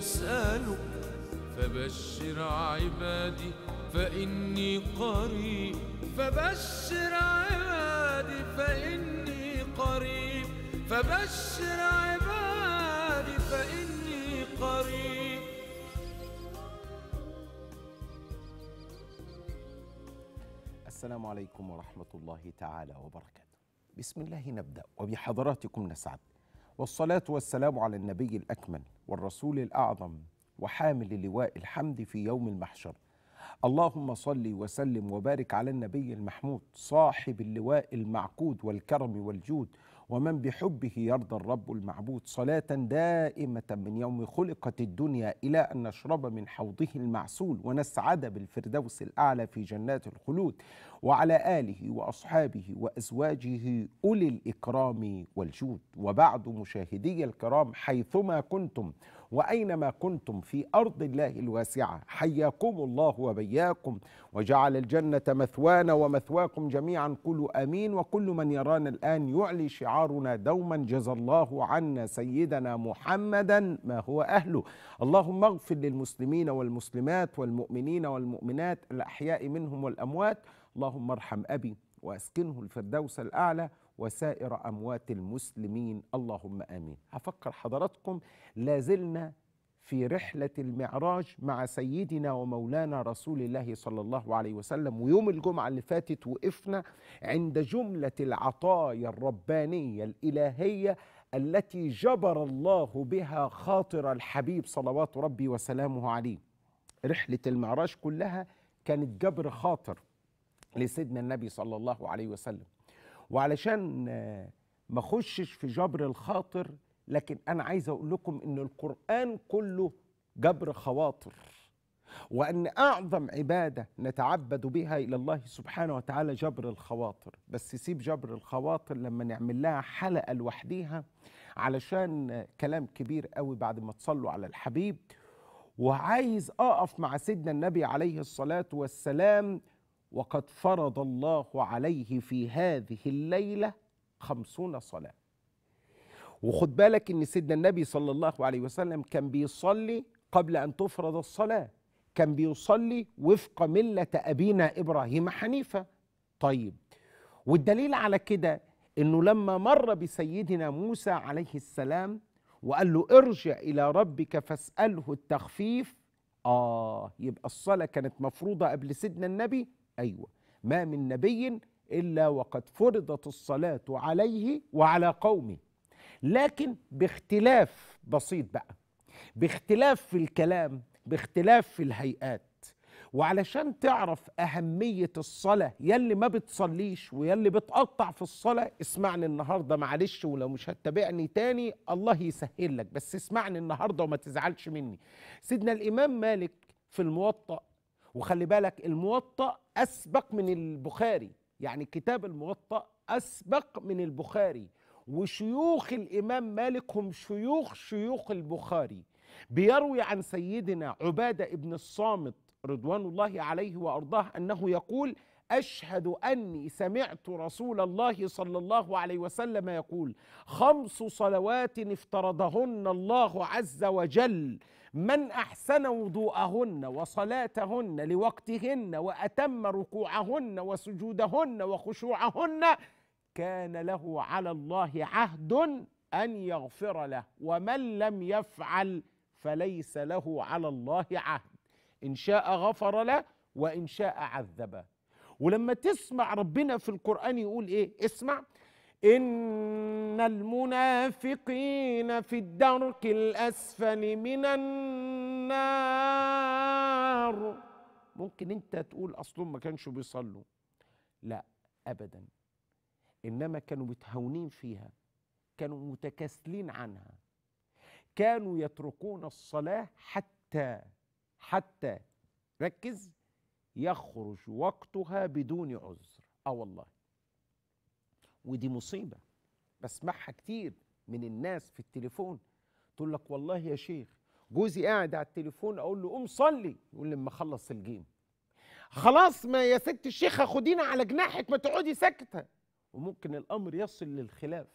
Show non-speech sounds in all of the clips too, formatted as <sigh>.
أسألك فبشر عبادي فإني قريب فبشر عبادي فإني قريب فبشر عبادي فإني قريب السلام عليكم ورحمة الله تعالى وبركاته بسم الله نبدأ وبحضراتكم نسعد والصلاة والسلام على النبي الأكمل والرسول الأعظم وحامل لواء الحمد في يوم المحشر اللهم صل وسلم وبارك على النبي المحمود صاحب اللواء المعقود والكرم والجود ومن بحبه يرضى الرب المعبود صلاة دائمة من يوم خلقت الدنيا إلى أن نشرب من حوضه المعسول ونسعد بالفردوس الأعلى في جنات الخلود وعلى آله وأصحابه وأزواجه أولي الإكرام والجود وبعد مشاهدي الكرام حيثما كنتم وأينما كنتم في أرض الله الواسعة حياكم الله وبياكم وجعل الجنة مثوانا ومثواكم جميعا قولوا أمين وكل من يرانا الآن يعلي شعارنا دوما جزى الله عنا سيدنا محمدا ما هو أهله اللهم اغفر للمسلمين والمسلمات والمؤمنين والمؤمنات الأحياء منهم والأموات اللهم ارحم أبي وأسكنه الفردوس الأعلى وسائر أموات المسلمين اللهم آمين هفكر حضراتكم لازلنا في رحلة المعراج مع سيدنا ومولانا رسول الله صلى الله عليه وسلم ويوم الجمعة اللي فاتت وقفنا عند جملة العطايا الربانية الإلهية التي جبر الله بها خاطر الحبيب صلوات ربي وسلامه عليه رحلة المعراج كلها كانت جبر خاطر لسيدنا النبي صلى الله عليه وسلم وعلشان ما اخشش في جبر الخاطر لكن انا عايز اقول لكم ان القران كله جبر خواطر وان اعظم عباده نتعبد بها الى الله سبحانه وتعالى جبر الخواطر بس سيب جبر الخواطر لما نعمل لها حلقه لوحديها علشان كلام كبير قوي بعد ما تصلوا على الحبيب وعايز اقف مع سيدنا النبي عليه الصلاه والسلام وقد فرض الله عليه في هذه الليلة خمسون صلاة وخد بالك ان سيدنا النبي صلى الله عليه وسلم كان بيصلي قبل ان تفرض الصلاة كان بيصلي وفق ملة أبينا إبراهيم حنيفة طيب والدليل على كده انه لما مر بسيدنا موسى عليه السلام وقال له ارجع الى ربك فاساله التخفيف اه يبقى الصلاه كانت مفروضه قبل سيدنا النبي أيوة ما من نبي إلا وقد فرضت الصلاة عليه وعلى قومه لكن باختلاف بسيط بقى باختلاف في الكلام باختلاف في الهيئات وعلشان تعرف أهمية الصلاة يلي ما بتصليش ويلي بتقطع في الصلاة اسمعني النهاردة معلش ولو مش هتتابعني تاني الله يسهل لك بس اسمعني النهاردة وما تزعلش مني سيدنا الإمام مالك في الموطأ وخلي بالك الموطأ أسبق من البخاري يعني كتاب الموطأ أسبق من البخاري وشيوخ الإمام مالك هم شيوخ شيوخ البخاري بيروي عن سيدنا عبادة ابن الصامت رضوان الله عليه وأرضاه أنه يقول أشهد أني سمعت رسول الله صلى الله عليه وسلم يقول خمس صلوات افترضهن الله عز وجل من أحسن وضوءهن وصلاتهن لوقتهن وأتم ركوعهن وسجودهن وخشوعهن كان له على الله عهد أن يغفر له ومن لم يفعل فليس له على الله عهد إن شاء غفر له وإن شاء عذبه ولما تسمع ربنا في القرآن يقول إيه اسمع إن المنافقين في الدرك الأسفل من النار ممكن أنت تقول أصلهم ما كانش بيصلوا لا أبدا إنما كانوا متهاونين فيها كانوا متكاسلين عنها كانوا يتركون الصلاة حتى حتى ركز يخرج وقتها بدون عذر اه والله ودي مصيبه بسمعها كتير من الناس في التليفون تقول لك والله يا شيخ جوزي قاعد على التليفون اقول له قوم صلي يقول لي اما اخلص الجيم خلاص ما يا ست الشيخه خدينا على جناحك ما تقعدي ساكته وممكن الامر يصل للخلاف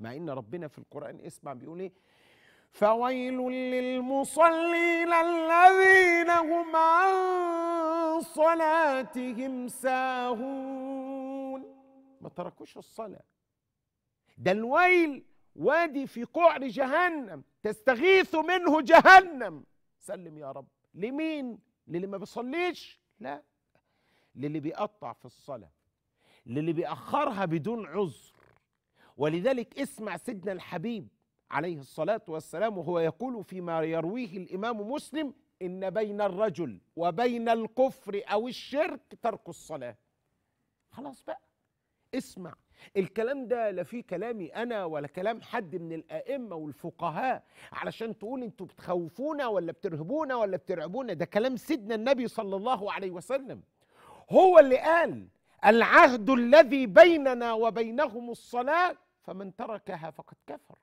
مع ان ربنا في القران اسمع بيقول ايه فويل للمصلين الذين هم عن صلاتهم ساهون ما تركوش الصلاة ده الويل وادي في قعر جهنم تستغيث منه جهنم سلم يا رب لمين للي ما بيصليش لا للي بيقطع في الصلاة للي بيأخرها بدون عذر ولذلك اسمع سيدنا الحبيب عليه الصلاة والسلام وهو يقول فيما يرويه الإمام مسلم إن بين الرجل وبين الكفر أو الشرك ترك الصلاة خلاص بقى اسمع الكلام ده لا فيه كلامي انا ولا كلام حد من الائمه والفقهاء علشان تقول انتوا بتخوفونا ولا بترهبونا ولا بترعبونا ده كلام سيدنا النبي صلى الله عليه وسلم هو اللي قال العهد الذي بيننا وبينهم الصلاه فمن تركها فقد كفر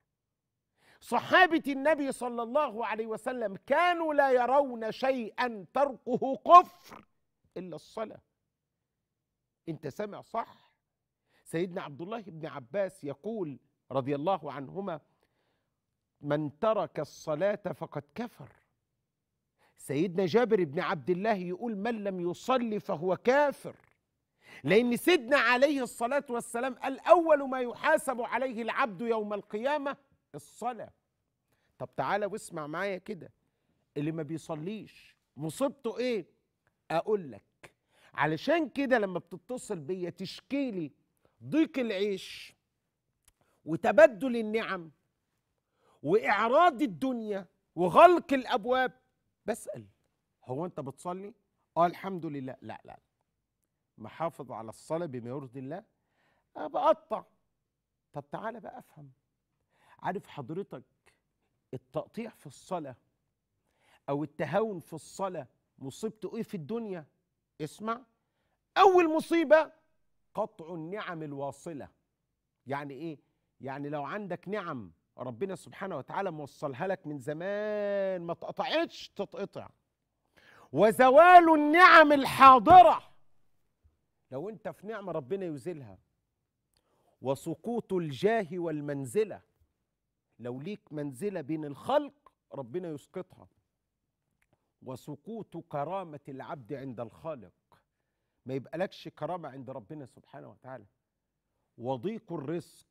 صحابه النبي صلى الله عليه وسلم كانوا لا يرون شيئا تركه كفر الا الصلاه انت سامع صح سيدنا عبد الله بن عباس يقول رضي الله عنهما من ترك الصلاة فقد كفر سيدنا جابر بن عبد الله يقول من لم يصلي فهو كافر لأن سيدنا عليه الصلاة والسلام قال أول ما يحاسب عليه العبد يوم القيامة الصلاة طب تعالى واسمع معايا كده اللي ما بيصليش مصيبته ايه أقول لك علشان كده لما بتتصل بيا تشكي لي ضيق العيش وتبدل النعم واعراض الدنيا وغلق الابواب بسال هو انت بتصلي اه الحمد لله لا لا محافظ على الصلاه بما يرضي الله أه بقطع طب تعالى بقى افهم عارف حضرتك التقطيع في الصلاه او التهاون في الصلاه مصيبته ايه في الدنيا اسمع اول مصيبه قطع النعم الواصله يعني ايه يعني لو عندك نعم ربنا سبحانه وتعالى موصلها لك من زمان ما اتقطعتش تتقطع وزوال النعم الحاضره لو انت في نعمه ربنا يزيلها وسقوط الجاه والمنزله لو ليك منزله بين الخلق ربنا يسقطها وسقوط كرامه العبد عند الخالق ما يبقالكش كرامة عند ربنا سبحانه وتعالى وضيق الرزق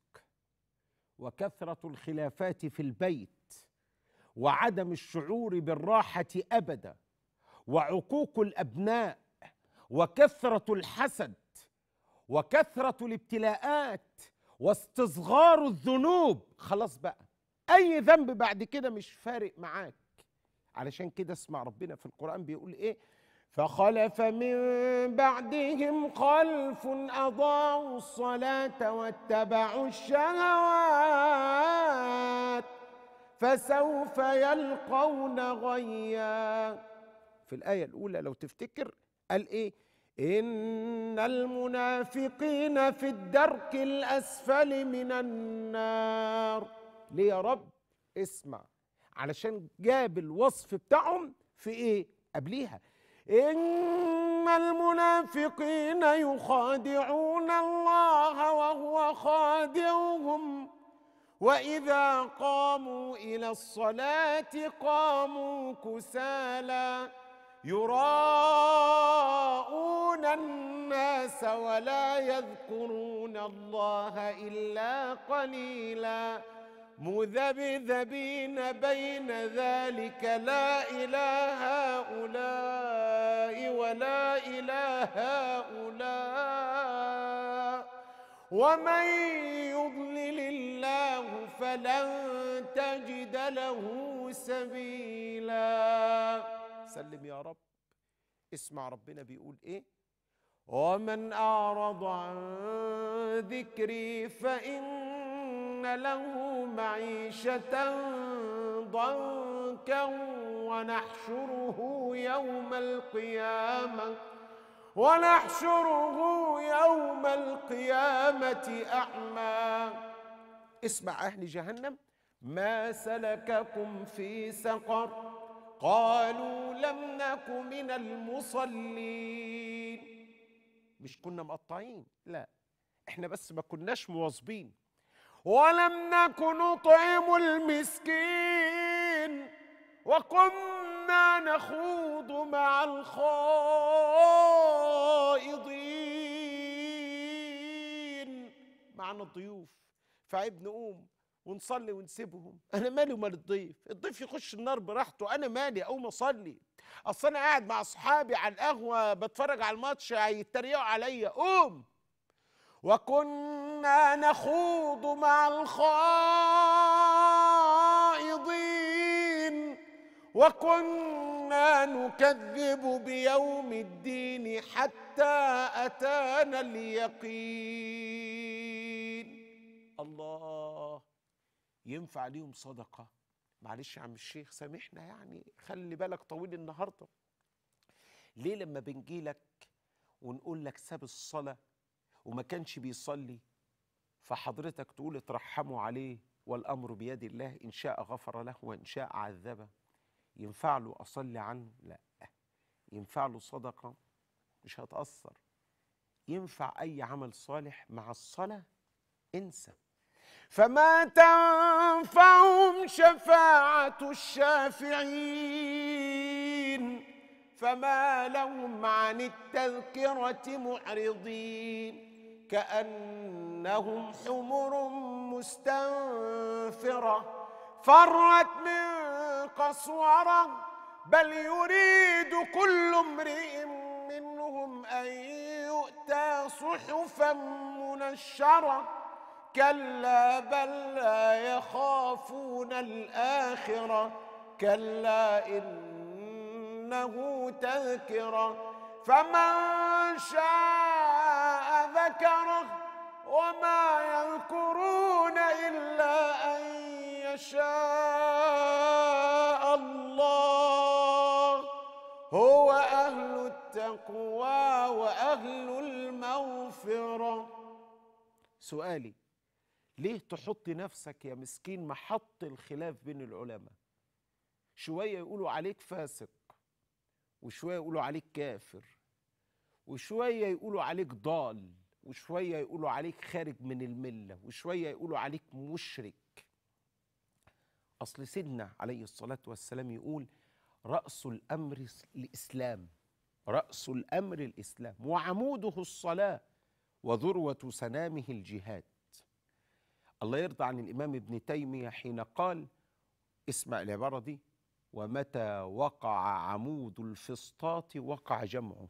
وكثرة الخلافات في البيت وعدم الشعور بالراحة أبدا وعقوق الأبناء وكثرة الحسد وكثرة الابتلاءات واستصغار الذنوب خلاص بقى أي ذنب بعد كده مش فارق معاك علشان كده اسمع ربنا في القرآن بيقول إيه فخلف من بعدهم خلف أضاعوا الصلاة واتبعوا الشهوات فسوف يلقون غيا في الآية الأولى لو تفتكر قال إيه إن المنافقين في الدرك الأسفل من النار ليه يا رب اسمع علشان جاب الوصف بتاعهم في إيه قبليها إن المنافقين يخادعون الله وهو خادعهم وإذا قاموا إلى الصلاة قاموا كسالى يراءون الناس ولا يذكرون الله إلا قليلاً مذبذبين بين ذلك لا إلى هؤلاء ولا إلى هؤلاء ومن يضلل الله فلن تجد له سبيلا سلم يا رب اسمع ربنا بيقول ايه ومن أعرض عن ذكري فإن له معيشة ضنكا ونحشره يوم القيامة ونحشره يوم القيامة أعمى اسمع أهل جهنم ما سلككم في سقر قالوا لم نك من المصلين مش كنا مقطعين لا احنا بس ما كناش مواظبين ولم نك نطعم المسكين وكنا نخوض مع الخائضين معنا الضيوف فعيب نقوم ونصلي ونسيبهم انا مالي ومال الضيف الضيف يخش النار براحته انا مالي اقوم اصلي اصل انا قاعد مع اصحابي على القهوه بتفرج على الماتش هيتريقوا عليا قوم وكنا نخوض مع الخائضين وكنا نكذب بيوم الدين حتى اتانا اليقين الله ينفع ليهم صدقه معلش يا عم الشيخ سامحنا يعني خلي بالك طويل النهارده ليه لما بنجي لك ونقول لك ساب الصلاه وما كانش بيصلي فحضرتك تقول اترحموا عليه والامر بيد الله ان شاء غفر له وان شاء عذبه ينفع له اصلي عنه لا ينفع له صدقه مش هتاثر ينفع اي عمل صالح مع الصلاه انسى فما تنفعهم شفاعة الشافعين فما لهم عن التذكرة معرضين كأنهم حمر مستنفرة فرت من قسورة بل يريد كل امرئ منهم أن يؤتى صحفا منشرة كلا بل لا يخافون الآخرة كلا إنه تذكرة فمن شاء ذكره وما يذكرون إلا أن يشاء الله هو أهل التقوى وأهل المغفرة سؤالي ليه تحط نفسك يا مسكين محط الخلاف بين العلماء شوية يقولوا عليك فاسق وشوية يقولوا عليك كافر وشوية يقولوا عليك ضال وشوية يقولوا عليك خارج من الملة وشوية يقولوا عليك مشرك أصل سيدنا عليه الصلاة والسلام يقول رأس الأمر الإسلام رأس الأمر الإسلام وعموده الصلاة وذروة سنامه الجهاد الله يرضى عن الإمام ابن تيمية حين قال اسمع العبارة دي ومتى وقع عمود الفسطاط وقع جمعه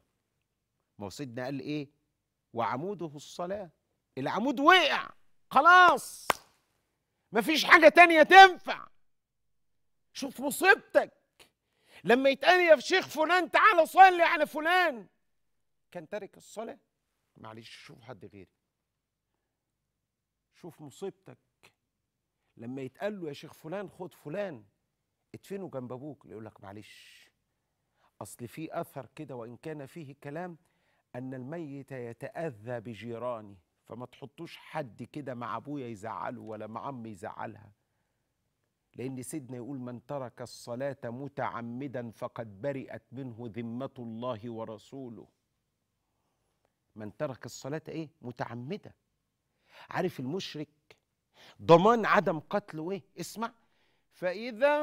ما سيدنا قال إيه وعموده الصلاة العمود وقع خلاص مفيش حاجة تانية تنفع شوف مصيبتك لما يتقال يا شيخ فلان تعالى صلي على فلان كان تارك الصلاة معلش شوف حد غيري شوف مصيبتك لما يتقال له يا شيخ فلان خد فلان ادفنه جنب ابوك يقول لك معلش اصل في اثر كده وان كان فيه كلام ان الميت يتاذى بجيرانه فما تحطوش حد كده مع ابويا يزعله ولا مع امي يزعلها لان سيدنا يقول من ترك الصلاه متعمدا فقد برئت منه ذمه الله ورسوله من ترك الصلاه ايه متعمده عارف المشرك ضمان عدم قتله ايه اسمع فإذا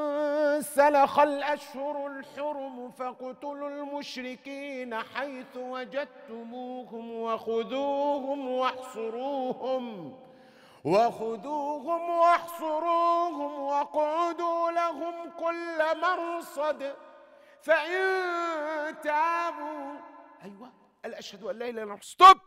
انسلخ الأشهر الحرم فاقتلوا المشركين حيث وجدتموهم وخذوهم واحصروهم وخذوهم واحصروهم واقعدوا لهم كل مرصد فإن تابوا أيوه الأشهد أن لا إله إلا الله ستوب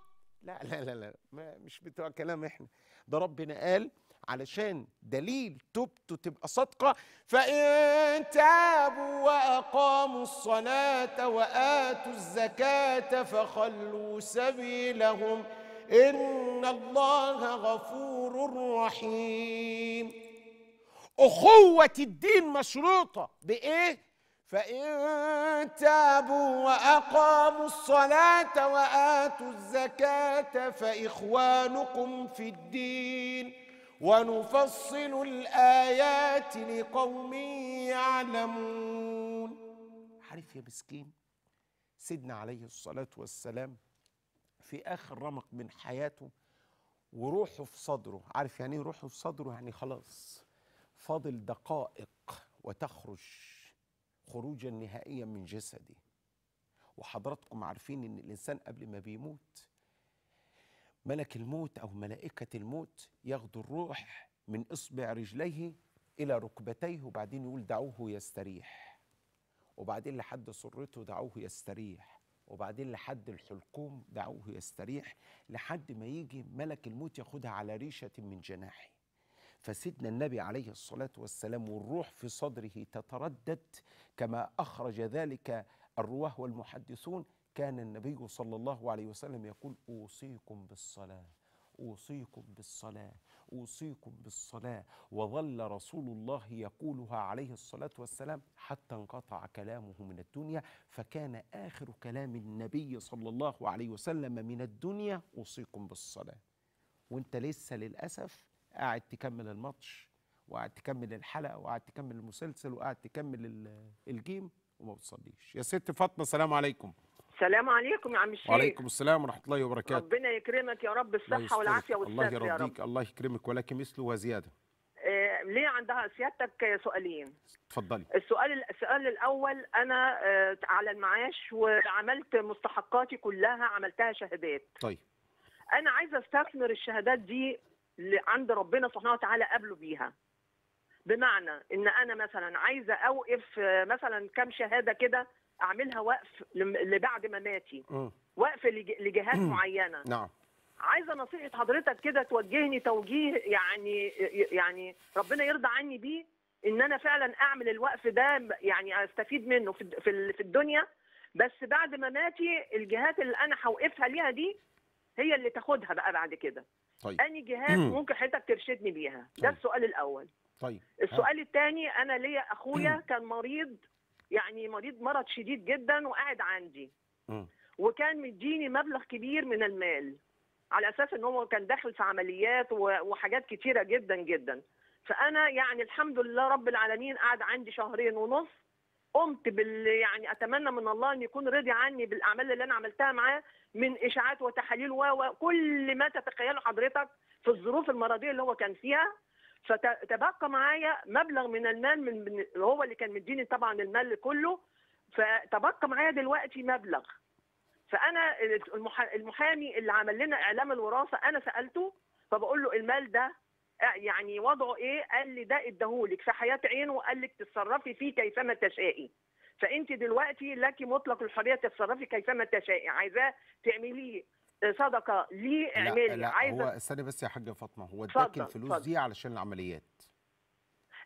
لا لا لا لا ما مش بتوع كلام احنا ده ربنا قال علشان دليل توبته تبقى صادقه فان تابوا واقاموا الصلاه واتوا الزكاه فخلوا سبيلهم ان الله غفور رحيم اخوه الدين مشروطه بايه فإن تابوا وأقاموا الصلاة وآتوا الزكاة فإخوانكم في الدين ونفصل الآيات لقوم يعلمون عارف يا مسكين سيدنا عليه الصلاة والسلام في آخر رمق من حياته وروحه في صدره عارف يعني إيه روحه في صدره يعني خلاص فاضل دقائق وتخرج خروجا نهائيا من جسدي وحضراتكم عارفين ان الانسان قبل ما بيموت ملك الموت او ملائكه الموت ياخدوا الروح من اصبع رجليه الى ركبتيه وبعدين يقول دعوه يستريح وبعدين لحد سرته دعوه يستريح وبعدين لحد الحلقوم دعوه يستريح لحد ما يجي ملك الموت ياخدها على ريشه من جناحي فسيدنا النبي عليه الصلاة والسلام والروح في صدره تتردد كما أخرج ذلك الرواه والمحدثون كان النبي صلى الله عليه وسلم يقول أوصيكم بالصلاة أوصيكم بالصلاة أوصيكم بالصلاة وظل رسول الله يقولها عليه الصلاة والسلام حتى انقطع كلامه من الدنيا فكان آخر كلام النبي صلى الله عليه وسلم من الدنيا أوصيكم بالصلاة وانت لسه للأسف قاعد تكمل الماتش وقاعد تكمل الحلقه وقاعد تكمل المسلسل وقاعد تكمل الجيم وما بتصليش يا ست فاطمه السلام عليكم السلام عليكم يا عم الشيخ وعليكم السلام ورحمه الله وبركاته ربنا يكرمك يا رب الصحه والعافيه والسلامه الله يرضيك الله يكرمك ولك مثله وزياده آه ليه عندها سيادتك سؤالين اتفضلي السؤال السؤال الاول انا آه على المعاش وعملت مستحقاتي كلها عملتها شهادات طيب انا عايزه استثمر الشهادات دي اللي عند ربنا سبحانه وتعالى قابله بيها بمعنى ان انا مثلا عايزه اوقف آه، مثلا كام شهاده كده اعملها وقف لبعد مماتي وقف لجهات معينه نعم عايزه نصيحه حضرتك كده توجهني توجيه يعني يعني ربنا يرضى عني بيه ان انا فعلا اعمل الوقف ده يعني استفيد منه في في الدنيا بس بعد ما ماتي الجهات اللي انا هوقفها ليها دي هي اللي تاخدها بقى بعد كده طيب اني جهاز ممكن حضرتك ترشدني بيها ده طيب. السؤال الاول طيب السؤال الثاني انا ليا اخويا كان مريض يعني مريض مرض شديد جدا وقاعد عندي م. وكان مديني مبلغ كبير من المال على اساس ان هو كان داخل في عمليات وحاجات كتيره جدا جدا فانا يعني الحمد لله رب العالمين قعد عندي شهرين ونص قمت بال يعني اتمنى من الله ان يكون رضي عني بالاعمال اللي انا عملتها معاه من اشاعات وتحاليل وكل ما تتخيله حضرتك في الظروف المرضيه اللي هو كان فيها فتبقى معايا مبلغ من المال من هو اللي كان مديني طبعا المال كله فتبقى معايا دلوقتي مبلغ فانا المحامي اللي عمل لنا اعلام الوراثه انا سالته فبقول له المال ده يعني وضعه ايه؟ قال لي ده اداهولك في حياه عينه وقال لك تتصرفي فيه كيفما تشائي. فانت دلوقتي لك مطلق الحريه تتصرفي كيفما تشائي عايزاه تعمليه صدقه لي اعملي لا عايزه هو استني بس يا حاجه فاطمه هو اداك الفلوس دي علشان العمليات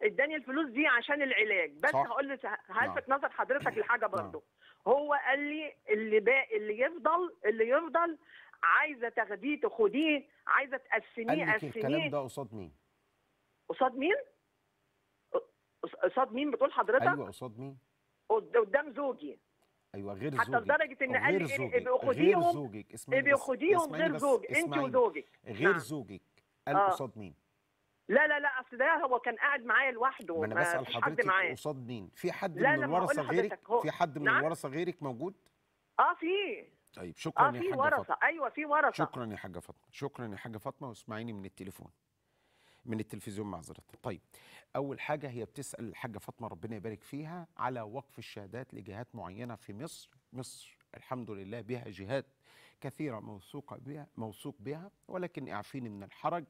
اداني الفلوس دي عشان العلاج بس هقول لك هلفت نعم. نظر حضرتك لحاجه نعم. برضه هو قال لي اللي باقي اللي يفضل اللي يفضل عايزه تاخديه تاخديه عايزه تقسميه قسميه الكلام ده قصاد مين؟ قصاد مين؟ قصاد مين بتقول حضرتك؟ ايوه قصاد مين؟ قدام زوجي ايوه غير زوجك حتى لدرجه ان قال لي بيخديهم غير زوجك اسمعني غير زوجك انت وزوجك غير نعم. زوجك قال آه. قصاد مين؟ لا لا لا اصل ده هو كان قاعد معايا لوحده ما انا بسال حضرتك قصاد مين؟ في حد من الورثه غيرك؟ في حد من نعم. الورثه غيرك موجود؟ اه في طيب شكرا آه يا حاجه ورثة. فاطمه ايوه في ورثه شكرا يا حاجه فاطمه شكرا يا حاجه فاطمه واسمعيني من التليفون من التلفزيون معذره طيب اول حاجه هي بتسال الحاجه فاطمه ربنا يبارك فيها على وقف الشهادات لجهات معينه في مصر مصر الحمد لله بها جهات كثيره موثوقه بها موثوق بها ولكن اعفيني من الحرج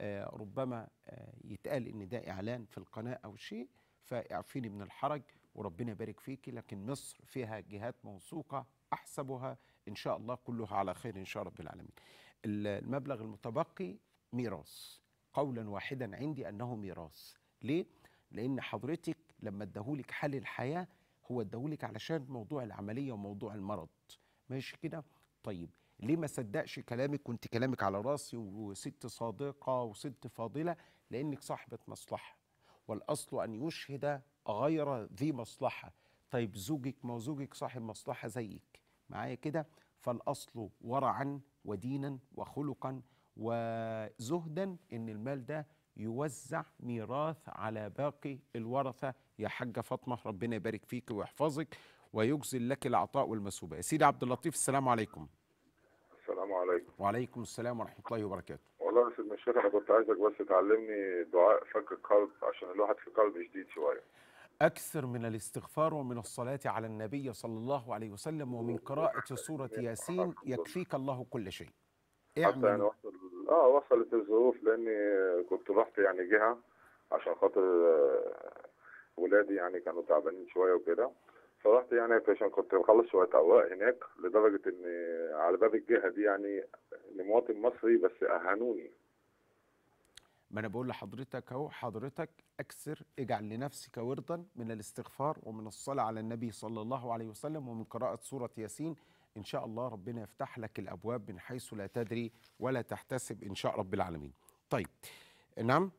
آه، ربما آه، يتقال ان ده اعلان في القناه او شيء فاعفيني من الحرج وربنا يبارك فيكي لكن مصر فيها جهات موثوقه احسبها ان شاء الله كلها على خير ان شاء رب العالمين المبلغ المتبقي ميراث قولا واحدا عندي انه ميراث ليه؟ لأن حضرتك لما اداهولك حال الحياة هو اداهولك علشان موضوع العملية وموضوع المرض ماشي كده؟ طيب ليه ما صدقش كلامك كنت كلامك على راسي وست صادقة وست فاضلة لأنك صاحبة مصلحة والأصل أن يشهد غير ذي مصلحة طيب زوجك ما زوجك صاحب مصلحة زيك معايا كده فالأصل ورعا ودينا وخلقا وزهدا إن المال ده يوزع ميراث على باقي الورثة يا حاجة فاطمة ربنا يبارك فيك ويحفظك ويجزل لك العطاء والمثوبة يا سيدي عبد اللطيف السلام عليكم السلام عليكم وعليكم السلام ورحمة الله وبركاته والله يا سيدي الشيخ أنا كنت عايزك بس تعلمني دعاء فك القلب عشان الواحد في قلب شديد شوية أكثر من الاستغفار ومن الصلاة على النبي صلى الله عليه وسلم ومن قراءة سورة ياسين يكفيك الله كل شيء اعمل اه وصلت الظروف لاني كنت رحت يعني جهه عشان خاطر آه، ولادي يعني كانوا تعبانين شويه وكده فرحت يعني عشان كنت بخلص شويه اوراق هناك لدرجه ان على باب الجهه دي يعني لمواطن مصري بس اهانوني ما انا بقول لحضرتك اهو حضرتك اكثر اجعل لنفسك وردا من الاستغفار ومن الصلاه على النبي صلى الله عليه وسلم ومن قراءه سوره ياسين إن شاء الله ربنا يفتح لك الأبواب من حيث لا تدري ولا تحتسب إن شاء رب العالمين طيب نعم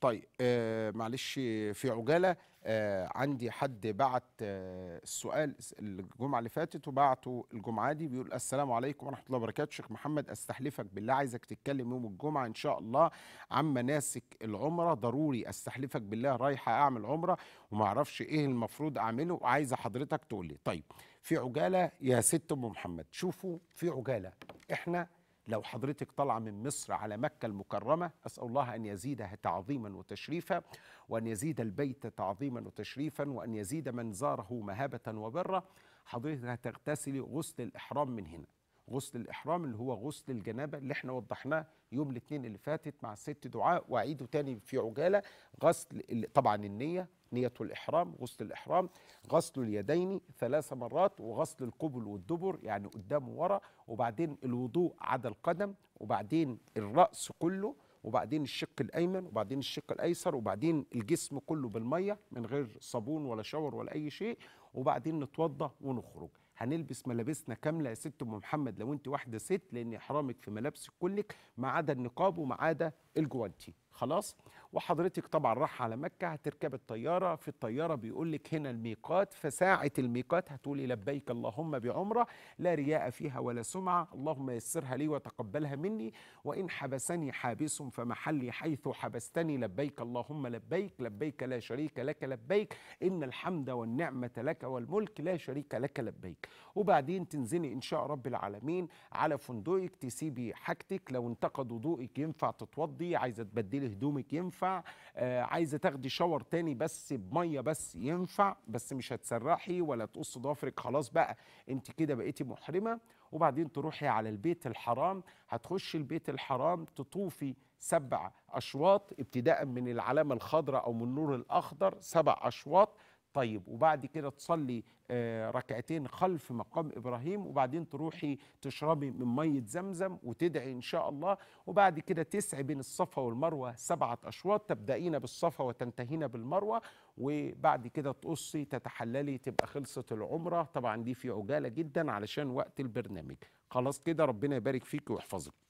طيب آه معلش في عجالة آه عندي حد بعت آه السؤال الجمعه اللي فاتت وبعته الجمعه دي بيقول السلام عليكم ورحمه الله وبركاته شيخ محمد استحلفك بالله عايزك تتكلم يوم الجمعه ان شاء الله عن مناسك العمره ضروري استحلفك بالله رايحه اعمل عمره وما اعرفش ايه المفروض اعمله وعايزه حضرتك تقول لي طيب في عجاله يا ست ام محمد شوفوا في عجاله احنا لو حضرتك طالعة من مصر على مكة المكرمة أسأل الله أن يزيدها تعظيما وتشريفا وأن يزيد البيت تعظيما وتشريفا وأن يزيد من زاره مهابة وبرا حضرتك هتغتسلي غسل الإحرام من هنا غسل الإحرام اللي هو غسل الجنابة اللي احنا وضحناه يوم الاثنين اللي فاتت مع الست دعاء وأعيده تاني في عجالة غسل طبعا النية نية الإحرام غسل الإحرام غسل اليدين ثلاث مرات وغسل القبل والدبر يعني قدام وورا وبعدين الوضوء عدا القدم وبعدين الرأس كله وبعدين الشق الايمن وبعدين الشق الايسر وبعدين الجسم كله بالميه من غير صابون ولا شاور ولا اي شيء وبعدين نتوضى ونخرج هنلبس ملابسنا كامله يا ست ام محمد لو انت واحده ست لان احرامك في ملابسك كلك ما عدا النقاب وما عدا الجوانتي خلاص وحضرتك طبعا راح على مكة هتركب الطيارة في الطيارة بيقول لك هنا الميقات فساعة الميقات هتقولي لبيك اللهم بعمرة لا رياء فيها ولا سمعة اللهم يسرها لي وتقبلها مني وإن حبسني حابس فمحلي حيث حبستني لبيك اللهم لبيك لبيك لا شريك لك لبيك إن الحمد والنعمة لك والملك لا شريك لك لبيك وبعدين تنزلي إن شاء رب العالمين على فندقك تسيبي حاجتك لو انتقدوا وضوئك ينفع تتوضي عايزة تبدلي هدومك ينفع ينفع آه، عايزه تاخدي شاور تاني بس بميه بس ينفع بس مش هتسرحي ولا تقص ضوافرك خلاص بقى انت كده بقيتي محرمه وبعدين تروحي على البيت الحرام هتخشي البيت الحرام تطوفي سبع اشواط ابتداء من العلامه الخضراء او من النور الاخضر سبع اشواط طيب وبعد كده تصلي آه، ركعتين خلف مقام إبراهيم وبعدين تروحي تشربي من مية زمزم وتدعي إن شاء الله وبعد كده تسعي بين الصفا والمروة سبعة أشواط تبدأين بالصفا وتنتهين بالمروة وبعد كده تقصي تتحللي تبقى خلصت العمرة طبعا دي في عجالة جدا علشان وقت البرنامج خلاص كده ربنا يبارك فيك ويحفظك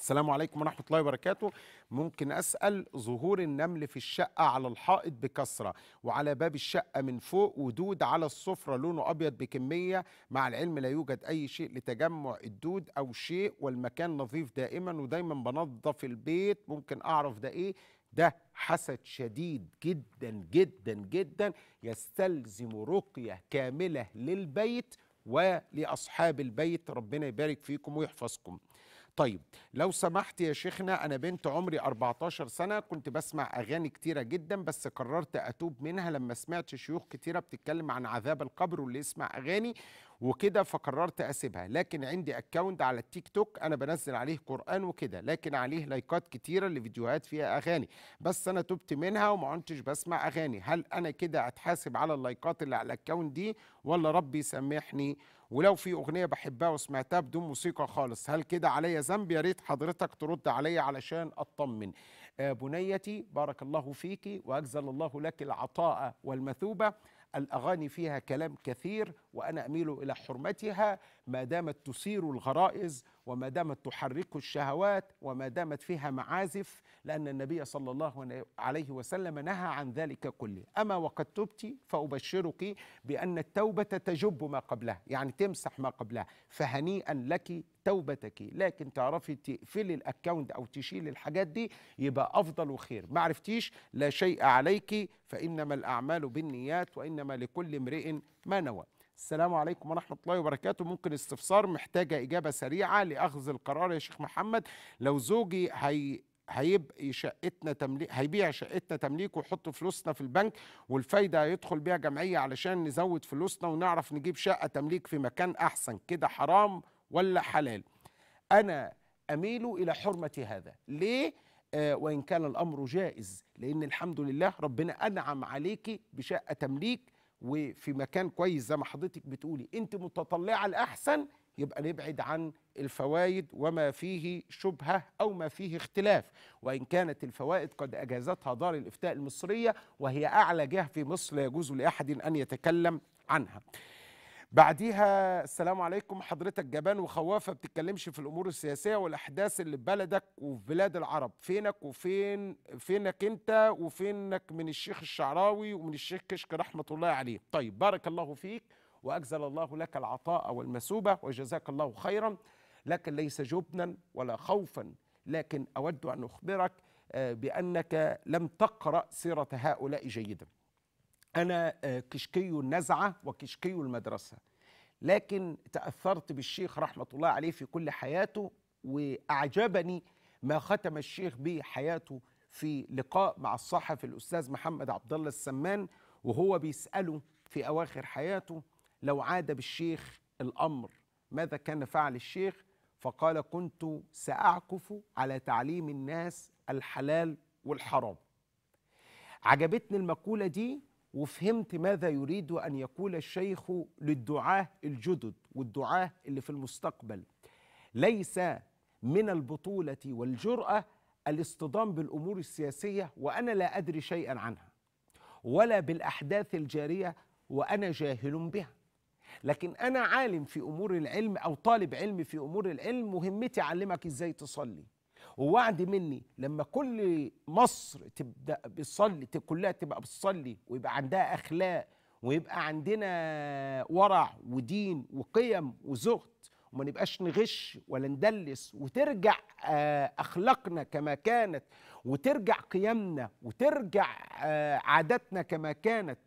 السلام عليكم ورحمة الله وبركاته ممكن أسأل ظهور النمل في الشقة على الحائط بكسرة وعلى باب الشقة من فوق ودود على السفرة لونه أبيض بكمية مع العلم لا يوجد أي شيء لتجمع الدود أو شيء والمكان نظيف دائما ودايما بنظف البيت ممكن أعرف ده إيه ده حسد شديد جدا جدا جدا يستلزم رقية كاملة للبيت ولأصحاب البيت ربنا يبارك فيكم ويحفظكم طيب لو سمحت يا شيخنا أنا بنت عمري 14 سنة كنت بسمع أغاني كتيرة جدا بس قررت أتوب منها لما سمعت شيوخ كتيرة بتتكلم عن عذاب القبر واللي يسمع أغاني وكده فقررت اسيبها لكن عندي اكونت على التيك توك انا بنزل عليه قران وكده لكن عليه لايكات كتيره لفيديوهات فيها اغاني بس انا تبت منها وما كنتش بسمع اغاني هل انا كده اتحاسب على اللايكات اللي على الاكونت دي ولا ربي يسامحني ولو في اغنيه بحبها وسمعتها بدون موسيقى خالص هل كده عليا ذنب يا ريت حضرتك ترد عليا علشان اطمن آه، بنيتي بارك الله فيك واجزل الله لك العطاء والمثوبه الاغاني فيها كلام كثير وأنا أميل إلى حرمتها ما دامت تثير الغرائز وما دامت تحرك الشهوات وما دامت فيها معازف لأن النبي صلى الله عليه وسلم نهى عن ذلك كله أما وقد تبت فأبشرك بأن التوبة تجب ما قبلها يعني تمسح ما قبلها فهنيئا لك توبتك لكن تعرفي تقفلي الاكونت او تشيل الحاجات دي يبقى افضل وخير ما عرفتيش لا شيء عليك فانما الاعمال بالنيات وانما لكل امرئ ما نوى السلام عليكم ورحمة الله وبركاته ممكن استفسار محتاجة إجابة سريعة لأخذ القرار يا شيخ محمد لو زوجي هي هيبقى شقتنا تمليك هيبيع شقتنا تمليك ويحط فلوسنا في البنك والفايده هيدخل بيها جمعيه علشان نزود فلوسنا ونعرف نجيب شقه تمليك في مكان احسن كده حرام ولا حلال انا اميل الى حرمه هذا ليه آه وان كان الامر جائز لان الحمد لله ربنا انعم عليك بشقه تمليك وفي مكان كويس زي ما حضرتك بتقولي انت متطلعه الاحسن يبقى نبعد عن الفوائد وما فيه شبهه او ما فيه اختلاف وان كانت الفوائد قد اجازتها دار الافتاء المصريه وهي اعلى جهه في مصر لا يجوز لاحد ان يتكلم عنها بعديها السلام عليكم حضرتك جبان وخوافه بتتكلمش في الامور السياسيه والاحداث اللي بلدك وفي بلاد العرب فينك وفين فينك انت وفينك من الشيخ الشعراوي ومن الشيخ كشك رحمه الله عليه طيب بارك الله فيك واجزل الله لك العطاء والمثوبه وجزاك الله خيرا لكن ليس جبنا ولا خوفا لكن اود ان اخبرك آه، بانك لم تقرا سيره هؤلاء جيدا أنا آه، كشكي النزعة وكشكي المدرسة لكن تأثرت بالشيخ رحمة الله عليه في كل حياته وأعجبني ما ختم الشيخ به حياته في لقاء مع الصحفي الأستاذ محمد عبد الله السمان وهو بيسأله في أواخر حياته لو عاد بالشيخ الأمر ماذا كان فعل الشيخ فقال كنت سأعكف على تعليم الناس الحلال والحرام عجبتني المقولة دي وفهمت ماذا يريد أن يقول الشيخ للدعاة الجدد والدعاة اللي في المستقبل ليس من البطولة والجرأة الاصطدام بالأمور السياسية وأنا لا أدري شيئا عنها ولا بالأحداث الجارية وأنا جاهل بها لكن أنا عالم في أمور العلم أو طالب علم في أمور العلم مهمتي أعلمك إزاي تصلي ووعد مني لما كل مصر تبدا بتصلي كلها تبقى بتصلي ويبقى عندها اخلاق ويبقى عندنا ورع ودين وقيم وزهد وما نبقاش نغش ولا ندلس وترجع آه، اخلاقنا كما كانت وترجع قيمنا وترجع آه، عاداتنا كما كانت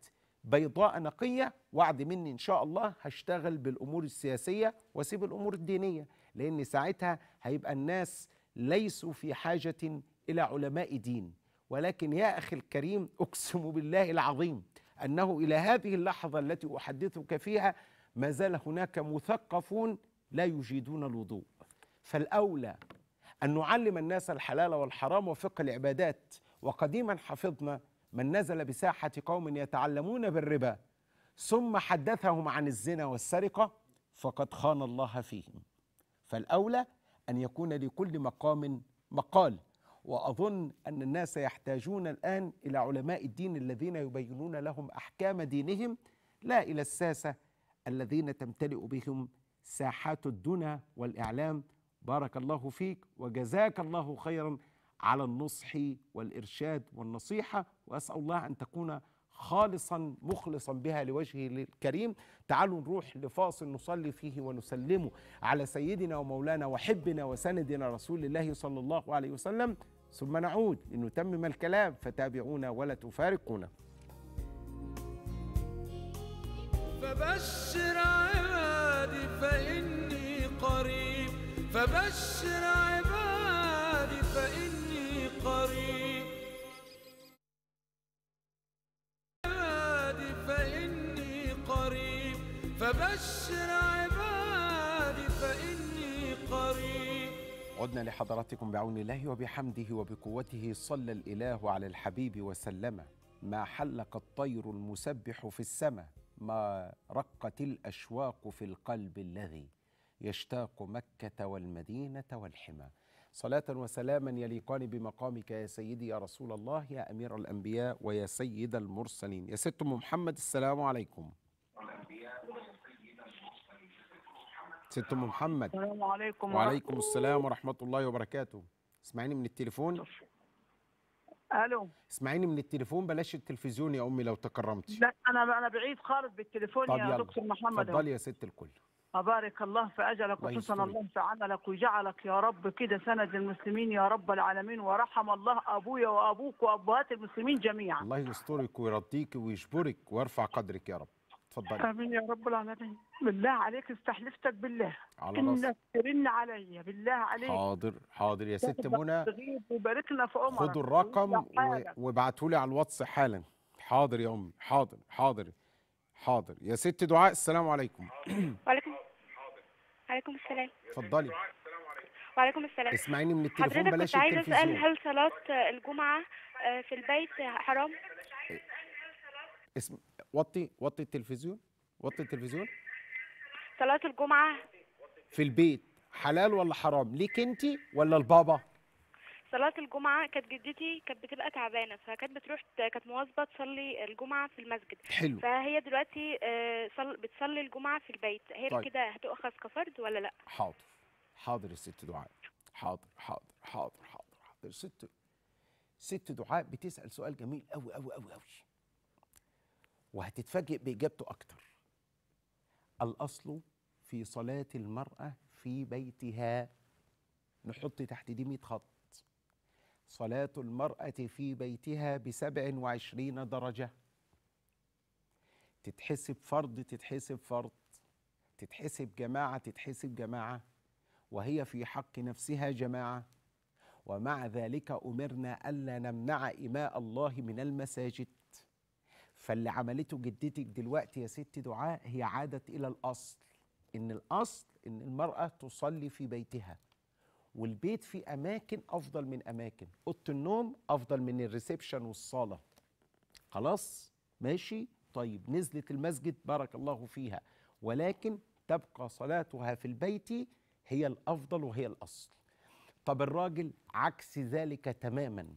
بيضاء نقيه وعد مني ان شاء الله هشتغل بالامور السياسيه واسيب الامور الدينيه لان ساعتها هيبقى الناس ليسوا في حاجة إلى علماء دين ولكن يا أخي الكريم أقسم بالله العظيم أنه إلى هذه اللحظة التي أحدثك فيها ما زال هناك مثقفون لا يجيدون الوضوء فالأولى أن نعلم الناس الحلال والحرام وفقه العبادات وقديما حفظنا من نزل بساحة قوم يتعلمون بالربا ثم حدثهم عن الزنا والسرقة فقد خان الله فيهم فالأولى أن يكون لكل مقام مقال وأظن أن الناس يحتاجون الآن إلى علماء الدين الذين يبينون لهم أحكام دينهم لا إلى الساسة الذين تمتلئ بهم ساحات الدنا والإعلام بارك الله فيك وجزاك الله خيرا على النصح والإرشاد والنصيحة وأسأل الله أن تكون خالصا مخلصا بها لوجهه الكريم تعالوا نروح لفاصل نصلي فيه ونسلمه على سيدنا ومولانا وحبنا وسندنا رسول الله صلى الله عليه وسلم ثم نعود لنتمم الكلام فتابعونا ولا تفارقونا فبشر عبادي فإني قريب فبشر عبادي فإني قريب فبشر عبادي فإني قريب عدنا لحضراتكم بعون الله وبحمده وبقوته صلى الإله على الحبيب وسلم ما حلق الطير المسبح في السماء ما رقت الأشواق في القلب الذي يشتاق مكة والمدينة والحمى صلاة وسلاما يليقان بمقامك يا سيدي يا رسول الله يا أمير الأنبياء ويا سيد المرسلين يا ست أم محمد السلام عليكم ست ام محمد السلام عليكم وعليكم السلام ورحمه الله وبركاته اسمعيني من التليفون الو اسمعيني من التليفون بلاش التلفزيون يا امي لو تكرمتي لا انا انا بعيد خالص بالتليفون يا يلا. دكتور محمد اتفضلي يا ست الكل أبارك الله في أجلك وحسن الله في عملك وجعلك يا رب كده سند للمسلمين يا رب العالمين ورحم الله أبويا وأبوك وأبوات المسلمين جميعا الله يسترك ويرضيك ويشبرك ويرفع قدرك يا رب اتفضلي امين يا رب العالمين بالله عليك استحلفتك بالله على انك ترن عليا بالله عليك حاضر حاضر يا ست منى وباركنا في عمرك خدوا الرقم وابعتوا لي على الواتس حالا حاضر يا امي حاضر حاضر حاضر يا ست دعاء السلام عليكم <clears throat> وعليكم وعليكم السلام اتفضلي وعليكم السلام اسمعيني من التليفون بلاش التلفزيون حضرتك كنت عايزه اسال هل صلاه الجمعه آه، في البيت حرام اسم وطي وطي التلفزيون وطي التلفزيون صلاة الجمعة في البيت حلال ولا حرام ليك انت ولا البابا صلاة الجمعة كانت جدتي كانت بتبقى تعبانة فكانت بتروح كانت مواظبة تصلي الجمعة في المسجد حلو فهي دلوقتي آه، بتصلي الجمعة في البيت هي طيب. كده هتؤخذ كفرد ولا لا؟ حاضر حاضر يا ست دعاء حاضر حاضر حاضر حاضر حاضر ست ست دعاء بتسأل سؤال جميل قوي قوي قوي قوي وهتتفاجئ بإجابته أكتر الأصل في صلاة المرأة في بيتها نحط تحت دي 100 خط صلاة المرأة في بيتها ب 27 درجة تتحسب فرض تتحسب فرض تتحسب جماعة تتحسب جماعة وهي في حق نفسها جماعة ومع ذلك أمرنا ألا نمنع إماء الله من المساجد فاللي عملته جدتك دلوقتي يا ست دعاء هي عادت إلى الأصل إن الأصل إن المرأة تصلي في بيتها والبيت في أماكن أفضل من أماكن أوضة النوم أفضل من الريسبشن والصالة خلاص ماشي طيب نزلت المسجد بارك الله فيها ولكن تبقى صلاتها في البيت هي الأفضل وهي الأصل طب الراجل عكس ذلك تماما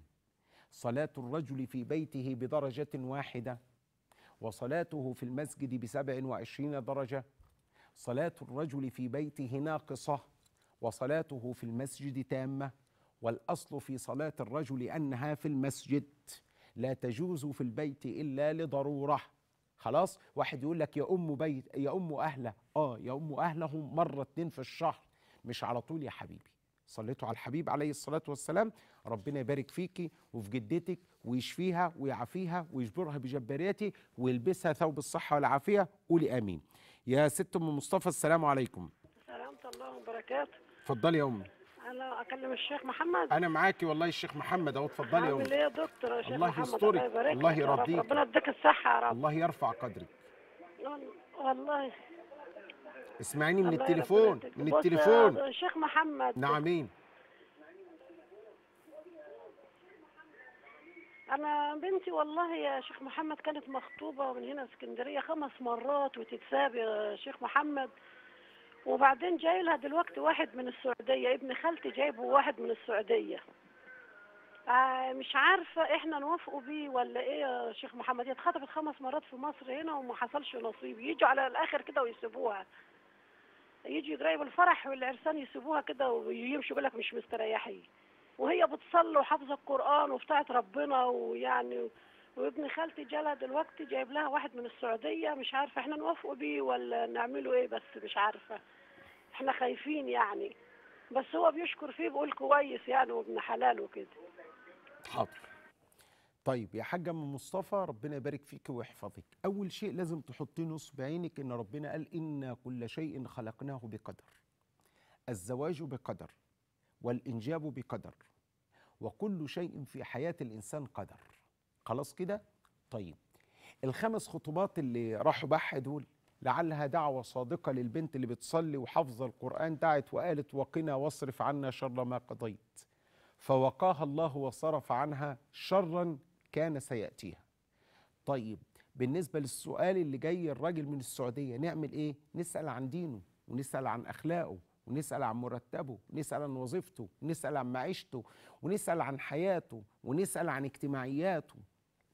صلاة الرجل في بيته بدرجة واحدة وصلاته في المسجد بسبع وعشرين درجة صلاة الرجل في بيته ناقصة وصلاته في المسجد تامة والأصل في صلاة الرجل أنها في المسجد لا تجوز في البيت إلا لضرورة خلاص واحد يقول لك يا أم بيت يا أم أهله آه يا أم أهله مرة اتنين في الشهر مش على طول يا حبيبي صليتوا على الحبيب عليه الصلاة والسلام ربنا يبارك فيكي وفي جدتك ويشفيها ويعافيها ويجبرها بجباريتي ويلبسها ثوب الصحة والعافية قولي آمين يا ست أم مصطفى السلام عليكم سلامة الله وبركاته اتفضلي يا أمي انا اكلم الشيخ محمد انا معاكي والله الشيخ محمد اهو اتفضلي يا امي إيه يا دكتور يا شيخ الله يسترك الله يبارك الله يرضيك ربنا يديك الصحه يا رب الله يرفع قدرك والله اسمعيني من التليفون من التليفون الشيخ محمد نعمين انا بنتي والله يا شيخ محمد كانت مخطوبه من هنا اسكندريه خمس مرات وتتساب يا شيخ محمد وبعدين جاي لها دلوقتي واحد من السعوديه ابن خالتي جايبه واحد من السعوديه آه، مش عارفه احنا نوافقوا بيه ولا ايه يا شيخ محمد هي اتخطبت خمس مرات في مصر هنا وما حصلش نصيب يجوا على الاخر كده ويسيبوها يجي قريب الفرح والعرسان يسيبوها كده ويمشوا يقول لك مش مستريحين وهي بتصلي وحافظه القران وبتاعت ربنا ويعني وابن خالتي جالها دلوقتي جايب لها واحد من السعوديه مش عارفه احنا نوافقوا بيه ولا نعمله ايه بس مش عارفه احنا خايفين يعني بس هو بيشكر فيه بيقول كويس يعني وابن حلال وكده حاضر طيب يا حاجة ام مصطفى ربنا يبارك فيك ويحفظك اول شيء لازم تحطي نصب عينك ان ربنا قال انا كل شيء خلقناه بقدر الزواج بقدر والانجاب بقدر وكل شيء في حياه الانسان قدر خلاص كده طيب الخمس خطوبات اللي راحوا بح دول لعلها دعوة صادقة للبنت اللي بتصلي وحافظة القرآن دعت وقالت وقنا واصرف عنا شر ما قضيت فوقاها الله وصرف عنها شرا كان سيأتيها طيب بالنسبة للسؤال اللي جاي الراجل من السعودية نعمل إيه؟ نسأل عن دينه ونسأل عن أخلاقه ونسأل عن مرتبه ونسأل عن وظيفته ونسأل عن معيشته ونسأل عن حياته ونسأل عن اجتماعياته